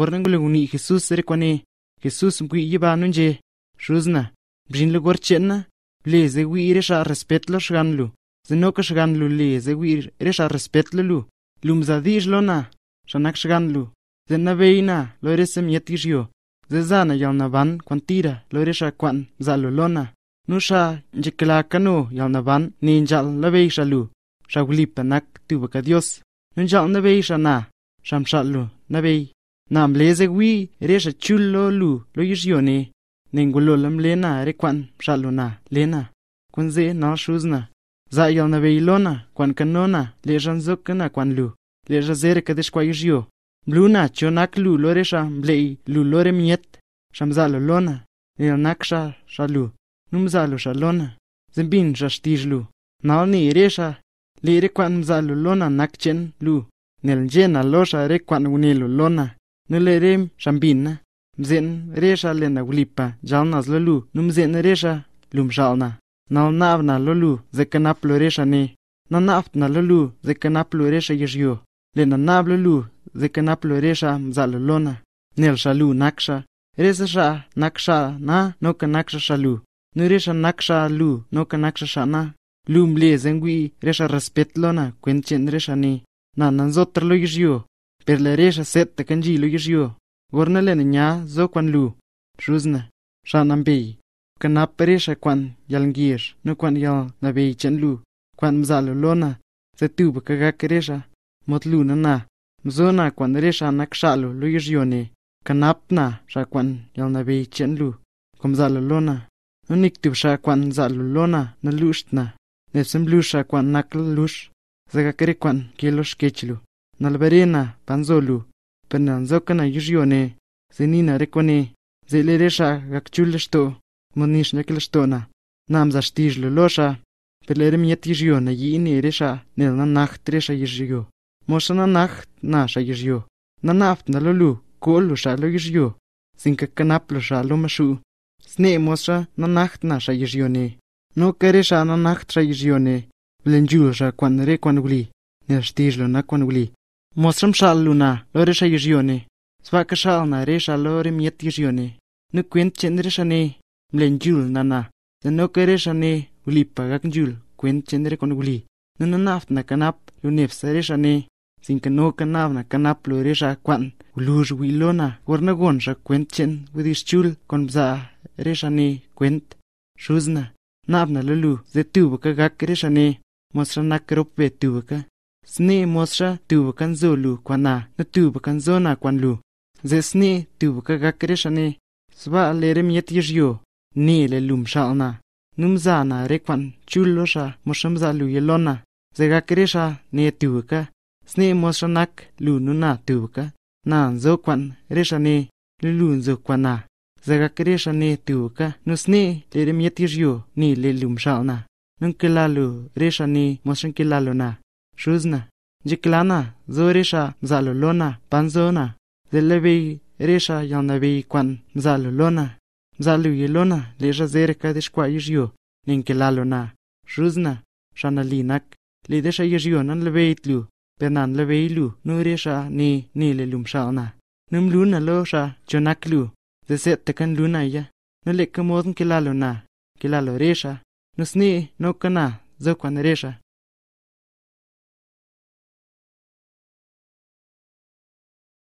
gorneng le guni Jesus re kone Jesus gui yiba nunje shuzna brin le gorchenna le ze gui re sha respect lo shganlu ze no ka shganlu le ze gui re sha respect lu lum za dij lona shanak shganlu ze na veina lo re sem yetijyo ze za na yal na van kwantira lo re sha kwan za lo lona nu sha jikla kanu yal na van nin jal la vei shalu shagulipa nak tuba ka dios nun jal na vei shana Shamshalu, Nabei. nam leze wi re chul lo lu lo yish yone nengulo lam lena re kwan shalona na le na na za yal na na kwan na le zok na kwan lu le jazer kadish kwa yishyo bluna nak lu lore sha blei lu miyet miet za lo na le naksha num za lo shalona zimbin jashtijlu nalni resha le re kwan mza lo nak chen lu neljen alosha re kwan unelo lona nulerem shambina mzen resha lena ulipa jalnas lolu numzen resha lumshalna nalnavna lolu zekanap loresha ne nanaftna lolu zekanap loresha yishyo lena nav lolu zekanap loresha mzalolona nel shalu naksha resha naksha na no kanaksha shalu nuresha naksha lu no kanaksha shana lum le zengwi resha respetlona kwenchen resha ne na nanzotrlo lo yishyo Perlereja set te kanji lu yishyo. Gorna lena nya zo kwan lu. Shuzna. Shanam bei. Kanap peresha kwan yal ngir. Nu kwan yal na bei chan lu. Kwan mzalo lona. Se tuba kagak resha. Mot lu na na. Mzo na kwan resha na kshalo lu yishyo ne. Kanap na sha kwan yal na bei chan lu. Kwan mzalo lona. Unik tu sha kwan mzalo lona na lushtna. Nesem lu sha kwan nakl lush. Zaga kere kwan kilosh kechilu. nalberena panzolu penanzokana yishione zenina rekone zeleresha gakchulshto munishnakelstona namzashtijlolosha pelerem yetishiyona yini resha nelnanach tresha yishiyo moshananach nasha yishiyo nanaft nalolu kolu shalo yishiyo sinkakanaplo shalo mashu snemosha nanacht nasha yishione no keresha nanacht sha yishione blenjulsha kwanre kwanuli nelshtijlo na kwanuli Mostram shal luna, lore sha yishione. Swa ka shal na re sha lore miet yishione. Nu kwent chen re sha ne, mlen jul nana. Zano ka e re sha ne, uli pa gak jul, kwent chen re kon uli. Nana naft na kanap, lu nef sa e re sha ne. Sin ka no kanap na kanap lo re sha kwan. Ulu ju wilo na, warna gon sha kwent chen, wudis jul kon bza e re sha ne, kwent. Shuzna, nap na lulu, zetu baka gak re sha ne. Mostram nak rop ve tu baka sne mosra tu kan zo lu kwana na tu kan zo na kwan lu ze sne tu ka ga kreshane swa lerem yet yishyo ne le lum sha na num za na re kwan chul lo sha mosham za lu yelona ze ga kresha ne tu ka sne mosra nak lu nu na tu ka na zo kwan reshane lu lu zo kwana ze ga kresha ne tu ka nu sne lerem yet yishyo ne le lum sha na nung kilalu reshane mosham kilalu na shuzna jiklana zoresha zalolona panzona zelebi resha yanabi kwan zalolona zalu yelona leja zereka deshkwa yishyo ninkelalona shuzna shanalinak lidesha yishyo nan lebeitlu pernan lebeilu nuresha ni nilelum shalna numluna losha jonaklu zeset tekan luna ya nulekemodn kelalona kelalo resha nusni nokana zokwan resha